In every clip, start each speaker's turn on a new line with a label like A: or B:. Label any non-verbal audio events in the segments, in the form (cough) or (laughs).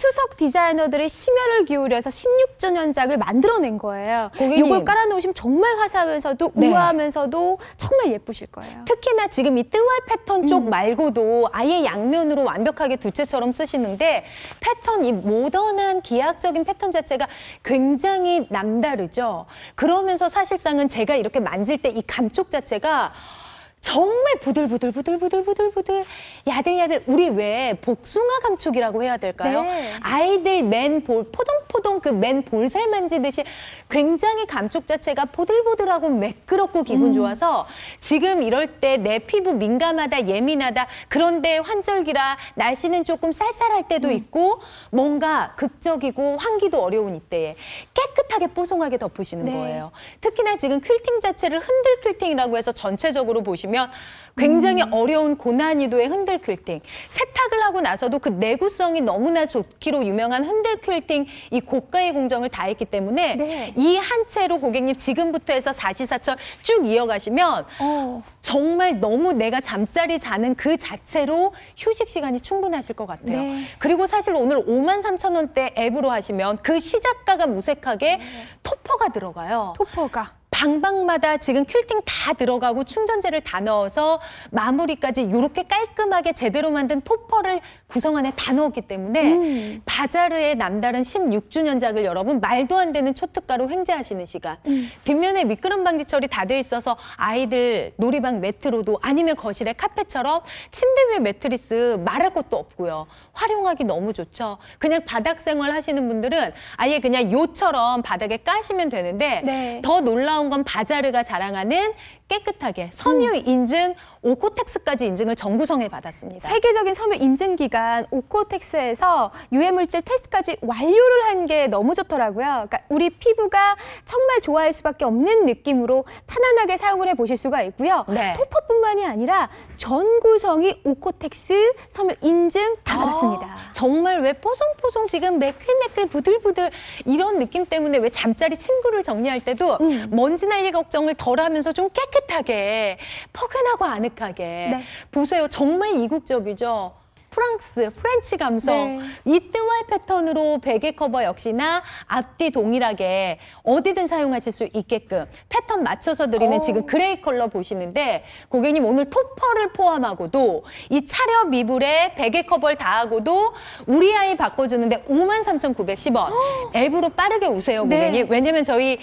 A: 수석 디자이너들의 심혈을 기울여서 16전 연작을 만들어낸 거예요. 고객님. 이걸 깔아놓으시면 정말 화사하면서도 네. 우아하면서도 정말 예쁘실 거예요. 특히나 지금 이 뜨왈 패턴 쪽 음. 말고도 아예 양면으로 완벽하게 두채처럼 쓰시는데 패턴, 이 모던한 기하학적인 패턴 자체가 굉장히 남다르죠. 그러면서 사실상은 제가 이렇게 만질 때 이 감촉 자체가 정말 부들부들 부들부들 부들부들 야들야들 우리 왜 복숭아 감촉이라고 해야 될까요? 네. 아이들 맨 볼 포동포동 그 맨 볼살 만지듯이 굉장히 감촉 자체가 보들보들하고 매끄럽고 기분 음. 좋아서 지금 이럴 때 내 피부 민감하다 예민하다 그런데 환절기라 날씨는 조금 쌀쌀할 때도 음. 있고 뭔가 극적이고 환기도 어려운 이때에 깨끗하게 뽀송하게 덮으시는 네. 거예요. 특히나 지금 퀼팅 자체를 흔들 퀼팅이라고 해서 전체적으로 보시면 보시면 굉장히 음. 어려운 고난이도의 흔들 퀼팅. 세탁을 하고 나서도 그 내구성이 너무나 좋기로 유명한 흔들 퀼팅 이 고가의 공정을 다했기 때문에 네. 이한 채로 고객님 지금부터 해서 사시사철 쭉 이어가시면 어. 정말 너무 내가 잠자리 자는 그 자체로 휴식 시간이 충분하실 것 같아요. 네. 그리고 사실 오늘 5만 3천 원대 앱으로 하시면 그 시작가가 무색하게 네. 토퍼가 들어가요. 토퍼가. 방방마다 지금 퀼팅 다 들어가고 충전재를 다 넣어서 마무리까지 이렇게 깔끔하게 제대로 만든 토퍼를 구성 안에 다 넣었기 때문에 음. 바자르의 남다른 16주년작을 여러분 말도 안 되는 초특가로 횡재하시는 시간. 음. 뒷면에 미끄럼 방지 처리 다 돼 있어서 아이들 놀이방 매트로도 아니면 거실에 카페처럼 침대 위에 매트리스 말할 것도 없고요. 활용하기 너무 좋죠. 그냥 바닥 생활 하시는 분들은 아예 그냥 요처럼 바닥에 까시면 되는데 네. 더 놀라운 건 바자르가 자랑하는 깨끗하게 섬유 음. 인증 오코텍스까지 인증을 정구성에 받았습니다. 세계적인 섬유 인증 기간 오코텍스에서 유해 물질 테스트까지 완료를 한 게 너무 좋더라고요. 그러니까 우리 피부가 정말 좋아할 수밖에 없는 느낌으로 편안하게 사용을 해 보실 수가 있고요. 네. 토퍼뿐만이 아니라 전구성이 오코텍스 섬유 인증 다 아. 받았습니다. 정말 왜 뽀송뽀송 지금 매끌매끌 부들부들 이런 느낌 때문에 왜 잠자리 침구를 정리할 때도 음. 먼지 날리 걱정을 덜하면서 좀 깨끗하게 포근하고 아늑하게 네. 보세요. 정말 이국적이죠. 프랑스, 프렌치 감성. 네. 이때와의 패턴으로 베개 커버 역시나 앞뒤 동일하게 어디든 사용하실 수 있게끔 패턴 맞춰서 드리는 오. 지금 그레이 컬러 보시는데 고객님 오늘 토퍼를 포함하고도 이차려미불에 베개 커버를 다하고도 우리 아이 바꿔주는데 53,910원. 앱으로 빠르게 오세요, 네. 고객님. 네. 왜냐면 저희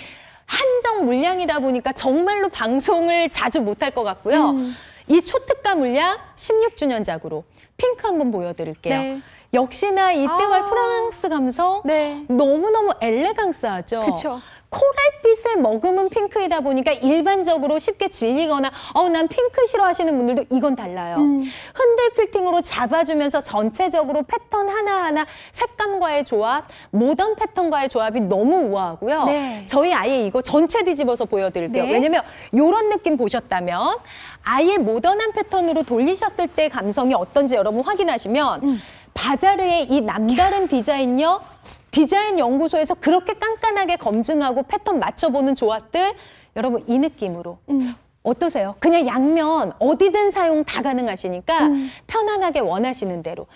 A: 한정 물량이다 보니까 정말로 방송을 자주 못할 것 같고요. 음. 이 초특가 물량 16주년작으로 핑크 한번 보여드릴게요. 네. 역시나 이때말 아. 프랑스 감성 네. 너무너무 엘레강스하죠. 그쵸. 코랄빛을 머금은 핑크이다 보니까 일반적으로 쉽게 질리거나 어 난 핑크 싫어하시는 분들도 이건 달라요. 음. 흔들 필팅으로 잡아주면서 전체적으로 패턴 하나하나 색감과의 조합, 모던 패턴과의 조합이 너무 우아하고요. 네. 저희 아예 이거 전체 뒤집어서 보여드릴게요. 네. 왜냐면 이런 느낌 보셨다면 아예 모던한 패턴으로 돌리셨을 때 감성이 어떤지 여러분 확인하시면 음. 바자르의 이 남다른 (laughs) 디자인요 디자인 연구소에서 그렇게 깐깐하게 검증하고 패턴 맞춰보는 조합들 여러분 이 느낌으로 음. 어떠세요? 그냥 양면 어디든 사용 다 가능하시니까 음. 편안하게 원하시는 대로